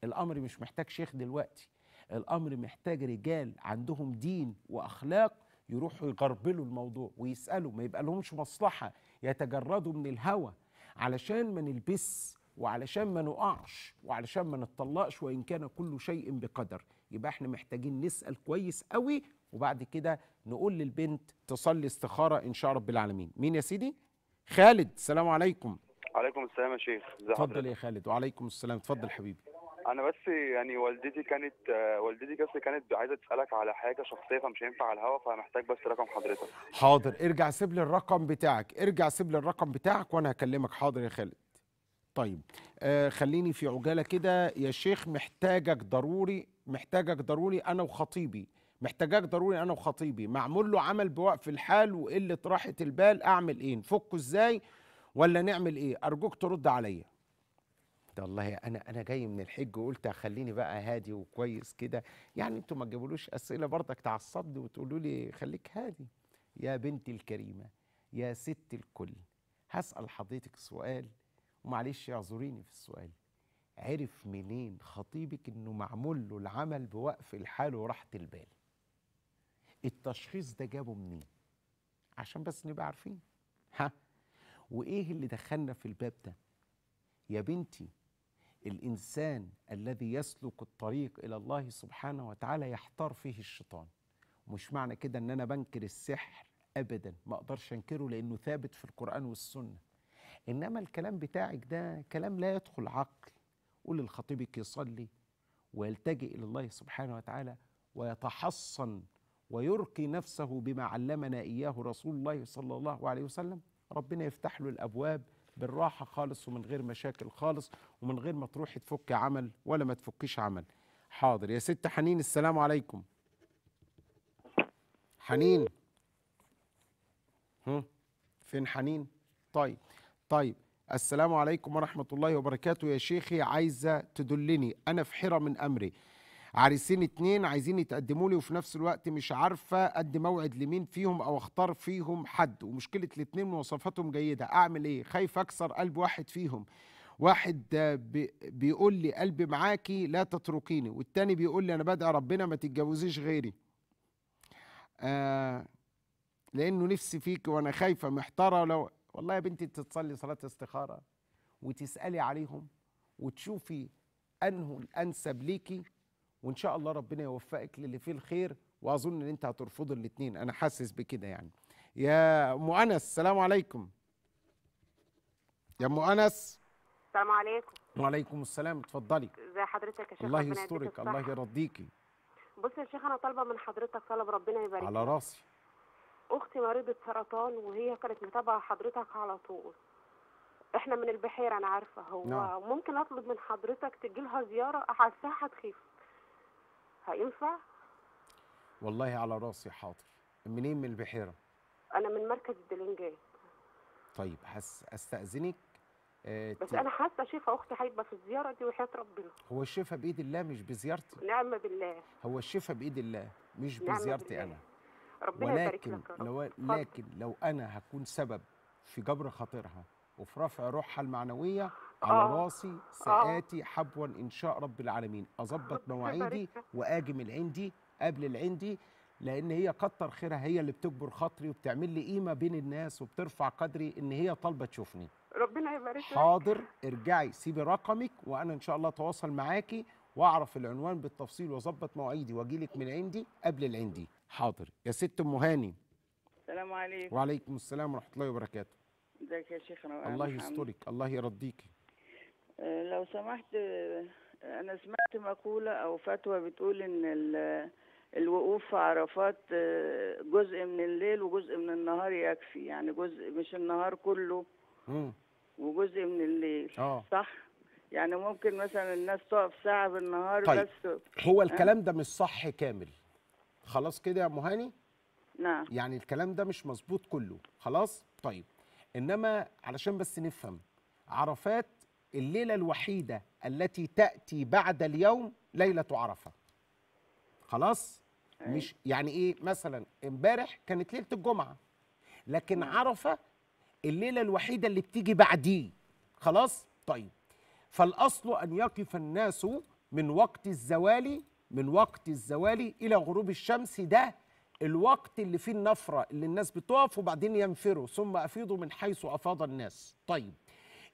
الأمر مش محتاج شيخ دلوقتي الأمر محتاج رجال عندهم دين وأخلاق يروحوا يقربلوا الموضوع ويسألوا ما يبقى لهمش مصلحة يتجردوا من الهوى علشان ما نلبس وعلشان ما نقعش وعلشان ما نتطلقش وان كان كل شيء بقدر يبقى احنا محتاجين نسال كويس قوي وبعد كده نقول للبنت تصلي استخاره ان شاء رب العالمين مين يا سيدي خالد السلام عليكم وعليكم السلام يا شيخ اتفضل يا خالد وعليكم السلام اتفضل حبيبي انا بس يعني والدتي كانت والدتي بس كانت عايزه تسالك على حاجه شخصيه فمش هينفع على الهوا فمحتاج بس رقم حضرتك حاضر ارجع سيب لي الرقم بتاعك ارجع سيب لي الرقم بتاعك وانا هكلمك حاضر يا خالد طيب آه خليني في عجاله كده يا شيخ محتاجك ضروري محتاجك ضروري انا وخطيبي محتاجك ضروري انا وخطيبي معمول له عمل بوقف الحال وقله راحه البال اعمل ايه نفكه ازاي ولا نعمل ايه ارجوك ترد عليا ده والله انا انا جاي من الحج وقلت خليني بقى هادي وكويس كده يعني انتوا ما تجيبولوش اسئله برضك تعصبني وتقولوا لي خليك هادي يا بنتي الكريمه يا ست الكل هسال حضرتك سؤال ومعلش اعذريني في السؤال عرف منين خطيبك انه معمول له العمل بوقف الحال وراحه البال التشخيص ده جابه منين عشان بس نبقى عارفين ها وايه اللي دخلنا في الباب ده يا بنتي الانسان الذي يسلك الطريق الى الله سبحانه وتعالى يحتار فيه الشيطان مش معنى كده ان انا بنكر السحر ابدا ما اقدرش انكره لانه ثابت في القران والسنه انما الكلام بتاعك ده كلام لا يدخل عقل قول لخطيبك يصلي ويلتجئ الى الله سبحانه وتعالى ويتحصن ويرقي نفسه بما علمنا اياه رسول الله صلى الله عليه وسلم ربنا يفتح له الابواب بالراحه خالص ومن غير مشاكل خالص ومن غير ما تروحي تفكي عمل ولا ما تفكيش عمل حاضر يا ست حنين السلام عليكم حنين هم فين حنين طيب طيب السلام عليكم ورحمة الله وبركاته يا شيخي عايزة تدلني أنا في حيرة من أمري عريسين اتنين عايزين يتقدموا لي وفي نفس الوقت مش عارفة أدي موعد لمين فيهم أو أختار فيهم حد ومشكلة الاتنين مواصفاتهم جيدة أعمل إيه خايف أكسر قلب واحد فيهم واحد بيقول لي قلبي معاكي لا تتركيني والتاني بيقول لي أنا بدعي ربنا ما تتجوزيش غيري آه لأنه نفسي فيك وأنا خايفة محتارة لو والله يا بنتي تتصلي صلاه استخاره وتسالي عليهم وتشوفي انه الانسب ليكي وان شاء الله ربنا يوفقك للي فيه الخير واظن ان انت هترفضي الاثنين انا حاسس بكده يعني يا ام انس السلام عليكم يا ام انس السلام عليكم وعليكم السلام اتفضلي ازي حضرتك يا شيخ الله يسترك الله يرضيكي بص يا شيخ انا طالبه من حضرتك طلب ربنا يبارك على راسي اختي مريضه سرطان وهي كانت متابعه حضرتك على طول احنا من البحيره انا عارفه هو نعم. ممكن اطلب من حضرتك تجي لها زياره احسها هتخف هينفع والله على راسي حاضر منين من البحيره انا من مركز الدلنجان طيب حس استاذنك آه بس انا حاسه شفا اختي هيبقى في الزياره دي وحياه ربنا هو الشفا بايد الله مش بزيارتي نعم بالله هو الشفا بايد الله مش بزيارتي انا ربنا يبارك لك يا رب. لو لكن لو انا هكون سبب في جبر خاطرها وفي رفع روحها المعنويه على آه. راسي سآتي آه. حبوا إن شاء رب العالمين أظبط مواعيدي وآجي من عندي قبل العندي لأن هي كتر خيرها هي اللي بتكبر خاطري وبتعمل لي قيمة بين الناس وبترفع قدري إن هي طالبة تشوفني ربنا يبارك حاضر ارجعي سيبي رقمك وأنا إن شاء الله أتواصل معاكي وأعرف العنوان بالتفصيل وأظبط مواعيدي وأجيلك من عندي قبل العندي حاضر يا ست ام هاني السلام عليكم وعليكم السلام ورحمه الله وبركاته ازيك يا شيخنا الله يسترك الله يرضيك آه، لو سمحت آه، انا سمعت مقوله او فتوى بتقول ان الوقوف في عرفات آه، جزء من الليل وجزء من النهار يكفي يعني جزء مش النهار كله وجزء من الليل آه. صح يعني ممكن مثلا الناس تقف ساعه بالنهار طيب. بس هو الكلام ده مش صح كامل خلاص كده يا ام هاني نعم يعني الكلام ده مش مظبوط كله خلاص طيب انما علشان بس نفهم عرفات الليله الوحيده التي تاتي بعد اليوم ليله عرفه خلاص أي. أيوة. مش يعني ايه مثلا امبارح كانت ليله الجمعه لكن نعم. عرفه الليله الوحيده اللي بتيجي بعديه خلاص طيب فالاصل ان يقف الناس من وقت الزوال من وقت الزوال الى غروب الشمس ده الوقت اللي فيه النفره اللي الناس بتقف وبعدين ينفروا ثم افيضوا من حيث افاض الناس طيب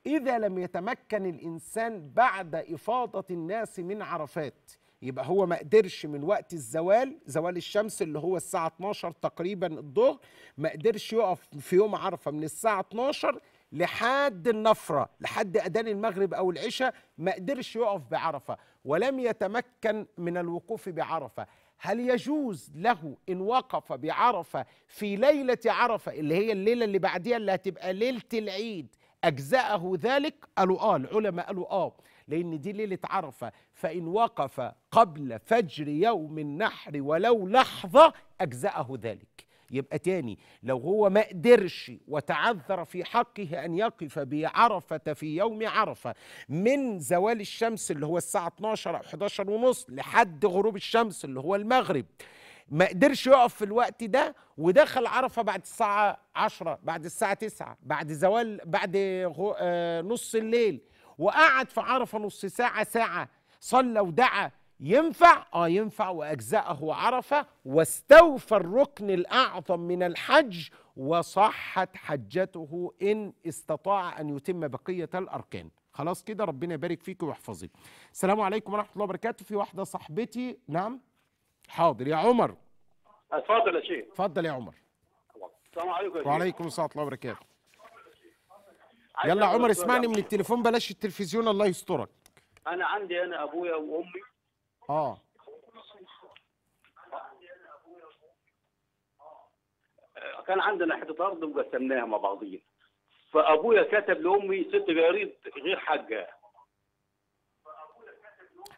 اذا لم يتمكن الانسان بعد افاضه الناس من عرفات يبقى هو ما قدرش من وقت الزوال زوال الشمس اللي هو الساعه 12 تقريبا الظهر ما قدرش يقف في يوم عرفه من الساعه 12 لحد النفره لحد اذان المغرب او العشاء ما قدرش يقف بعرفه ولم يتمكن من الوقوف بعرفه هل يجوز له ان وقف بعرفه في ليله عرفه اللي هي الليله اللي بعديها اللي هتبقى ليله العيد اجزاه ذلك قالوا اه العلماء قالوا اه لان دي ليله عرفه فان وقف قبل فجر يوم النحر ولو لحظه اجزاه ذلك يبقى تاني لو هو ما قدرش وتعذر في حقه أن يقف بعرفة في يوم عرفة من زوال الشمس اللي هو الساعة 12 أو 11 ونص لحد غروب الشمس اللي هو المغرب ما قدرش يقف في الوقت ده ودخل عرفه بعد الساعه 10 بعد الساعه 9 بعد زوال بعد آه، نص الليل وقعد في عرفه نص ساعه ساعه صلى ودعا ينفع اه ينفع واجزاه عرفه واستوفى الركن الاعظم من الحج وصحت حجته ان استطاع ان يتم بقيه الاركان خلاص كده ربنا يبارك فيك ويحفظك السلام عليكم ورحمه الله وبركاته في واحده صاحبتي نعم حاضر يا عمر اتفضل يا شيخ اتفضل يا عمر السلام عليكم يا وعليكم السلام ورحمه الله وبركاته يلا عمر اسمعني من التليفون بلاش التلفزيون الله يسترك انا عندي انا ابويا وامي اه كان عندنا حته ارض وقسمناها مع بعضينا فابويا كتب لامي ست جراريد غير حاجه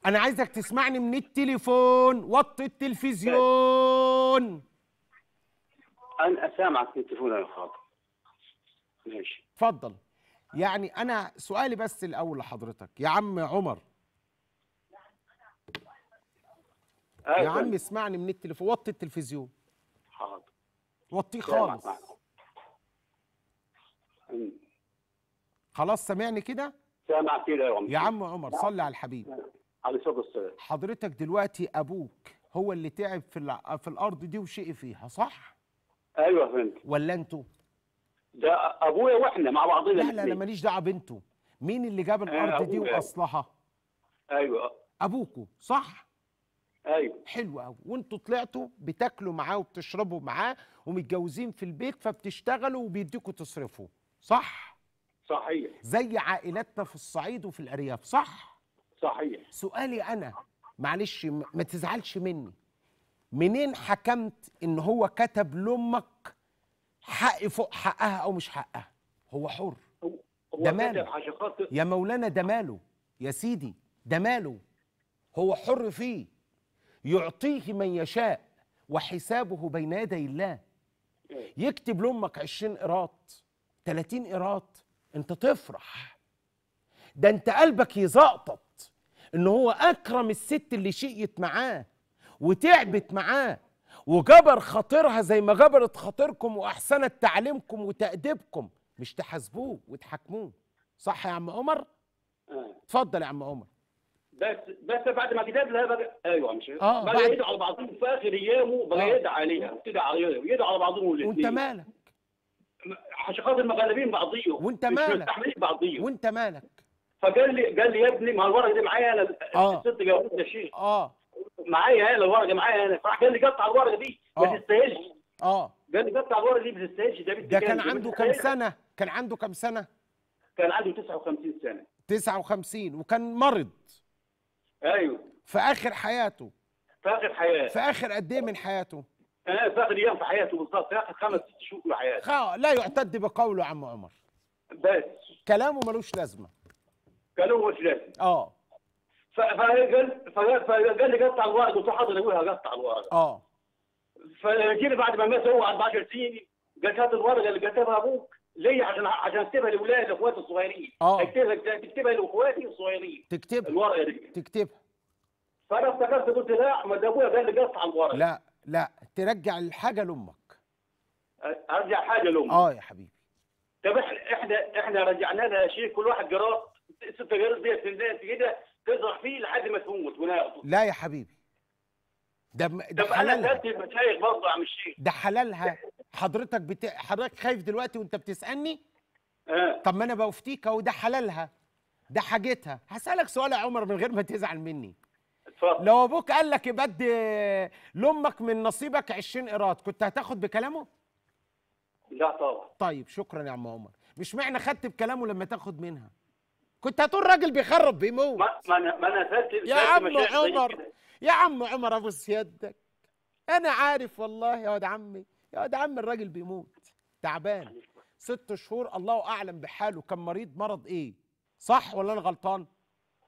انا عايزك تسمعني من التليفون وطي التلفزيون انا اسامعك من التليفون يا خاطر ماشي اتفضل يعني انا سؤالي بس الاول لحضرتك يا عم عمر آه، يا عم اسمعني من التليفون وطي التلفزيون حاضر وطيه خالص خلاص سامعني كده سامع كده يا عم يا عم عمر نعم. صلي على الحبيب نعم. عليه الصلاه والسلام حضرتك دلوقتي ابوك هو اللي تعب في في الارض دي وشقي فيها صح ايوه فهمت ولا انتوا ده ابويا واحنا مع بعضنا لا لا انا ماليش دعوه بنته مين اللي جاب آه، الارض دي واصلها ايوه ابوكوا صح ايوه حلو قوي وانتوا طلعتوا بتاكلوا معاه وبتشربوا معاه ومتجوزين في البيت فبتشتغلوا وبيديكوا تصرفوا صح صحيح زي عائلاتنا في الصعيد وفي الارياف صح صحيح سؤالي انا معلش ما تزعلش مني منين حكمت ان هو كتب لامك حق فوق حقها او مش حقها هو حر ده ماله يا مولانا ده ماله يا سيدي ده ماله هو حر فيه يعطيه من يشاء وحسابه بين يدي الله إيه. يكتب لامك 20 قيراط 30 قيراط انت تفرح ده انت قلبك يزقطط ان هو اكرم الست اللي شقيت معاه وتعبت معاه وجبر خاطرها زي ما جبرت خاطركم واحسنت تعليمكم وتأديبكم مش تحاسبوه وتحاكموه صح يا عم عمر إيه. اتفضل يا عم عمر بس بس بعد ما كتاب لها بقى ايوه مش اه بقى بعد... على بعضهم في اخر ايامه بقى آه. يدعى عليها تدعى عليها على بعضهم الاثنين وانت مالك عشان خاطر مغلبين بعضيهم وانت مالك مش مستحملين بعضيهم وانت مالك فقال لي قال لي يا ابني ما الورقه دي معايا انا آه. الست يا شيخ اه معايا انا الورقه معايا انا فراح قال لي قطع الورقه دي ما آه. تستاهلش اه قال لي قطع الورقه دي ما تستاهلش ده ده كان عنده كام سنه؟ كان عنده كام سنه؟ كان عنده 59 سنه 59 وكان مرض ايوه في اخر حياته في اخر حياته في اخر قد ايه من حياته؟ آه في اخر ايام في حياته بالظبط في اخر خمس ست شهور من حياته لا يعتد بقوله عم عمر بس كلامه ملوش لازمه كلامه ملوش لازمه اه فقال فقال لي قطع الورقه قلت له حاضر يا ابويا هقطع الورقه اه فجينا بعد ما مات هو 14 سنين قالت هات الورقه اللي كتبها ابوك ليه عشان عشان اكتبها لاولاد اخواتي الصغيرين اه اكتبها تكتبها لاخواتي الصغيرين تكتبها الورقه دي تكتبها فانا افتكرت قلت لا ما ده ابويا قال لي قص على الورقه لا لا ترجع الحاجه لامك ارجع حاجه لامي اه يا حبيبي طب احنا احنا احنا رجعنا لها شيء كل واحد جراه ست جراه دي الناس كده تزرع فيه لحد ما تموت وناخده لا يا حبيبي ده ده حلالها ده حلالها حضرتك بت... حضرتك خايف دلوقتي وانت بتسالني اه طب ما انا بوفتيك اهو ده حلالها ده حاجتها هسالك سؤال يا عمر من غير ما تزعل مني اتفضل لو ابوك قال لك ابد لامك من نصيبك 20 قراط كنت هتاخد بكلامه لا طبعا طيب شكرا يا عم عمر مش معنى خدت بكلامه لما تاخد منها كنت هتقول راجل بيخرب بيموت ما ما انا ما انا فات يا عم عمر يا عم عمر ابو يدك انا عارف والله يا واد عمي يا ده عم الراجل بيموت تعبان ست شهور الله اعلم بحاله كان مريض مرض ايه صح ولا انا غلطان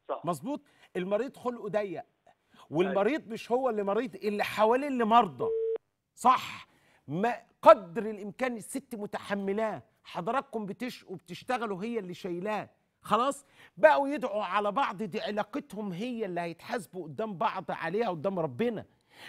صح مظبوط المريض خلقه ضيق والمريض أيوة. مش هو اللي مريض اللي حواليه اللي مرضى صح ما قدر الامكان الست متحملاه حضراتكم بتشقوا بتشتغلوا هي اللي شايلاه خلاص بقوا يدعوا على بعض دي علاقتهم هي اللي هيتحاسبوا قدام بعض عليها قدام ربنا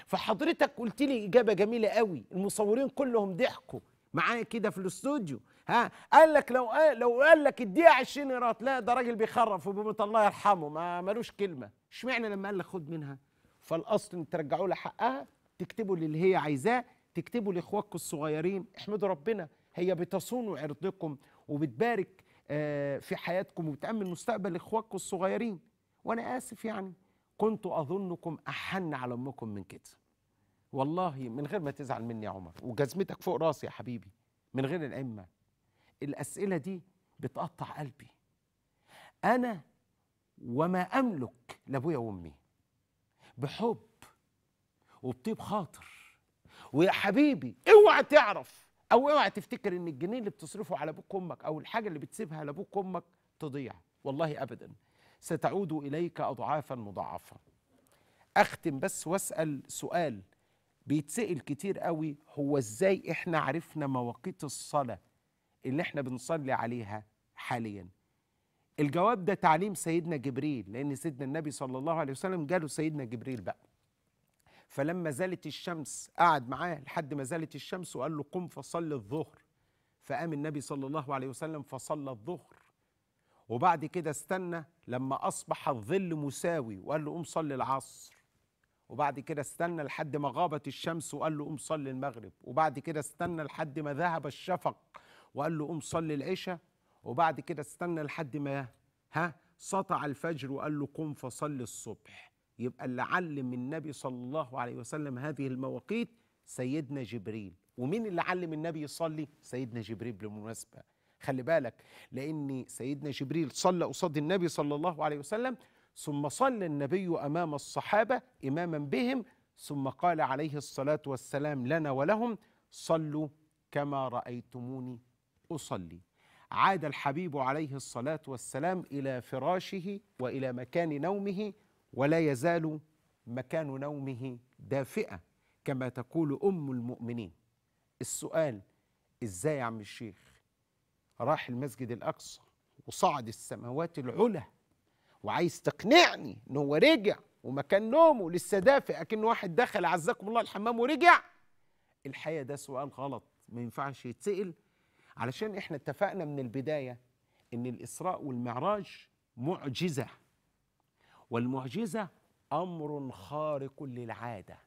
فحضرتك قلت لي اجابه جميله قوي المصورين كلهم ضحكوا معايا كده في الاستوديو ها قال لك لو قال لو قال لك اديها 20 قيراط لا ده راجل بيخرف وبيموت الله يرحمه ما ملوش كلمه اشمعنى لما قال لك خد منها فالاصل ان ترجعوا لها حقها تكتبوا اللي هي عايزاه تكتبوا لاخواتكم الصغيرين احمدوا ربنا هي بتصون عرضكم وبتبارك آه، في حياتكم وبتامن مستقبل اخواتكم الصغيرين وانا اسف يعني كنت أظنكم أحن على أمكم من كده والله من غير ما تزعل مني يا عمر وجزمتك فوق راسي يا حبيبي من غير الأئمة الأسئلة دي بتقطع قلبي أنا وما أملك لأبويا وأمي بحب وبطيب خاطر ويا حبيبي اوعى تعرف او اوعى تفتكر ان الجنيه اللي بتصرفه على ابوك وامك او الحاجه اللي بتسيبها لابوك وامك تضيع والله ابدا ستعود إليك أضعافا مضاعفة أختم بس وأسأل سؤال بيتسأل كتير قوي هو إزاي إحنا عرفنا مواقيت الصلاة اللي إحنا بنصلي عليها حاليا الجواب ده تعليم سيدنا جبريل لأن سيدنا النبي صلى الله عليه وسلم جاله سيدنا جبريل بقى فلما زالت الشمس قعد معاه لحد ما زالت الشمس وقال له قم فصل الظهر فقام النبي صلى الله عليه وسلم فصلى الظهر وبعد كده استنى لما أصبح الظل مساوي وقال له قوم صلي العصر وبعد كده استنى لحد ما غابت الشمس وقال له قوم صلي المغرب وبعد كده استنى لحد ما ذهب الشفق وقال له قوم صلي العشاء وبعد كده استنى لحد ما ها سطع الفجر وقال له قم فصلي الصبح يبقى اللي علم النبي صلى الله عليه وسلم هذه المواقيت سيدنا جبريل ومين اللي علم النبي يصلي سيدنا جبريل بالمناسبه خلي بالك لأن سيدنا جبريل صلى قصاد النبي صلى الله عليه وسلم ثم صلى النبي أمام الصحابة إماما بهم ثم قال عليه الصلاة والسلام لنا ولهم صلوا كما رأيتموني أصلي عاد الحبيب عليه الصلاة والسلام إلى فراشه وإلى مكان نومه ولا يزال مكان نومه دافئة كما تقول أم المؤمنين السؤال إزاي يا عم الشيخ راح المسجد الأقصى وصعد السماوات العلى وعايز تقنعني إن هو رجع ومكان نومه لسه دافئ أكن واحد دخل عزكم الله الحمام ورجع الحقيقة ده سؤال غلط ما ينفعش يتسأل علشان إحنا اتفقنا من البداية إن الإسراء والمعراج معجزة والمعجزة أمر خارق للعادة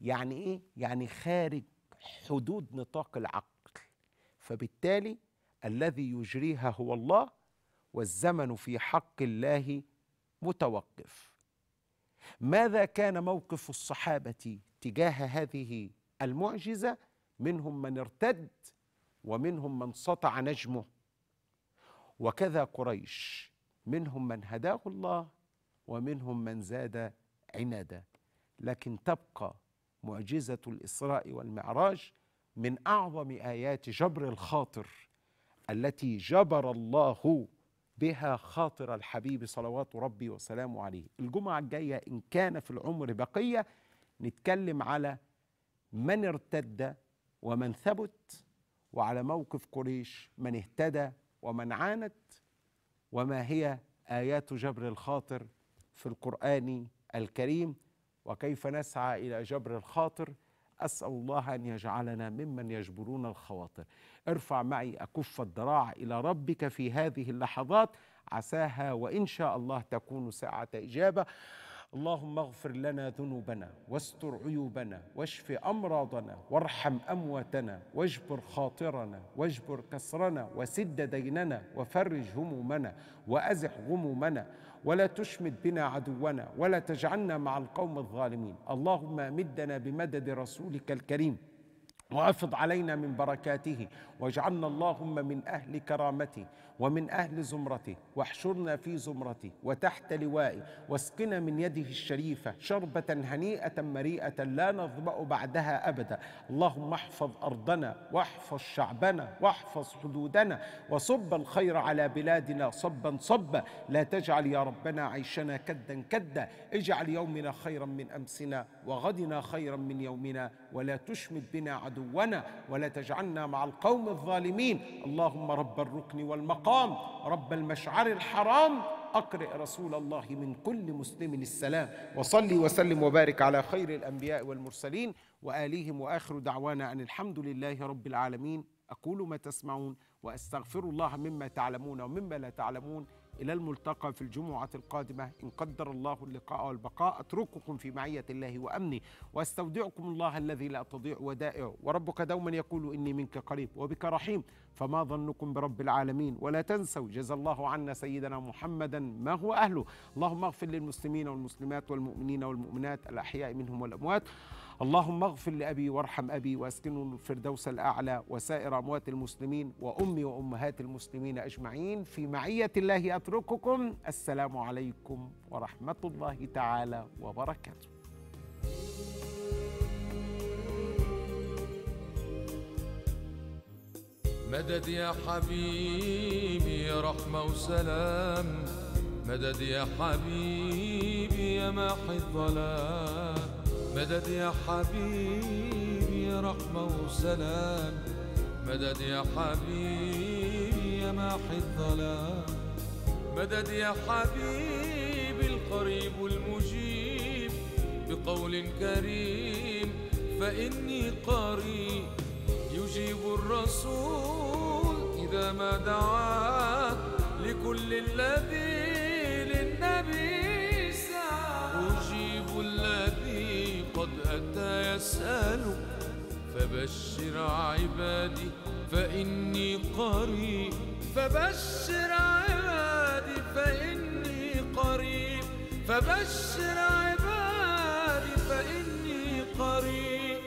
يعني إيه؟ يعني خارج حدود نطاق العقل فبالتالي الذي يجريها هو الله والزمن في حق الله متوقف ماذا كان موقف الصحابه تجاه هذه المعجزه منهم من ارتد ومنهم من سطع نجمه وكذا قريش منهم من هداه الله ومنهم من زاد عنادا لكن تبقى معجزه الاسراء والمعراج من اعظم ايات جبر الخاطر التي جبر الله بها خاطر الحبيب صلوات ربي وسلامه عليه الجمعة الجاية إن كان في العمر بقية نتكلم على من ارتد ومن ثبت وعلى موقف قريش من اهتدى ومن عانت وما هي آيات جبر الخاطر في القرآن الكريم وكيف نسعى إلى جبر الخاطر أسأل الله أن يجعلنا ممن يجبرون الخواطر ارفع معي أكف الذراع إلى ربك في هذه اللحظات عساها وإن شاء الله تكون ساعة إجابة اللهم اغفر لنا ذنوبنا واستر عيوبنا واشف امراضنا وارحم امواتنا واجبر خاطرنا واجبر كسرنا وسد ديننا وفرج همومنا وازح غمومنا ولا تشمت بنا عدونا ولا تجعلنا مع القوم الظالمين اللهم مدنا بمدد رسولك الكريم وافض علينا من بركاته واجعلنا اللهم من اهل كرامته ومن أهل زمرته واحشرنا في زمرته وتحت لوائه واسقنا من يده الشريفة شربة هنيئة مريئة لا نظمأ بعدها أبدا اللهم احفظ أرضنا واحفظ شعبنا واحفظ حدودنا وصب الخير على بلادنا صبا صبا لا تجعل يا ربنا عيشنا كدا كدا اجعل يومنا خيرا من أمسنا وغدنا خيرا من يومنا ولا تشمت بنا عدونا ولا تجعلنا مع القوم الظالمين اللهم رب الركن والمقر المقام رب المشعر الحرام أقرئ رسول الله من كل مسلم السلام وصلي وسلم وبارك على خير الأنبياء والمرسلين وآلهم وآخر دعوانا أن الحمد لله رب العالمين أقول ما تسمعون وأستغفر الله مما تعلمون ومما لا تعلمون إلى الملتقى في الجمعة القادمة إن قدر الله اللقاء والبقاء أترككم في معية الله وأمني وأستودعكم الله الذي لا تضيع ودائعه وربك دوما يقول إني منك قريب وبك رحيم فما ظنكم برب العالمين ولا تنسوا جزى الله عنا سيدنا محمدا ما هو أهله اللهم اغفر للمسلمين والمسلمات والمؤمنين والمؤمنات الأحياء منهم والأموات اللهم اغفر لأبي وارحم أبي وأسكنه الفردوس الأعلى وسائر أموات المسلمين وأمي وأمهات المسلمين أجمعين في معية الله أترككم السلام عليكم ورحمة الله تعالى وبركاته مدد يا حبيبي رحمة وسلام مدد يا حبيبي يا ماحي الظلام مدد يا حبيبي رحمة وسلام مدد يا حبيبي يا ماحي الظلام مدد يا حبيبي القريب المجيب بقول كريم فإني قريب يجيب الرسول إذا ما دعاه لكل الذي للنبي وأسألك فبشر عبادي فإني قريب فبشر عبادي فإني قريب فبشر عبادي فإني قريب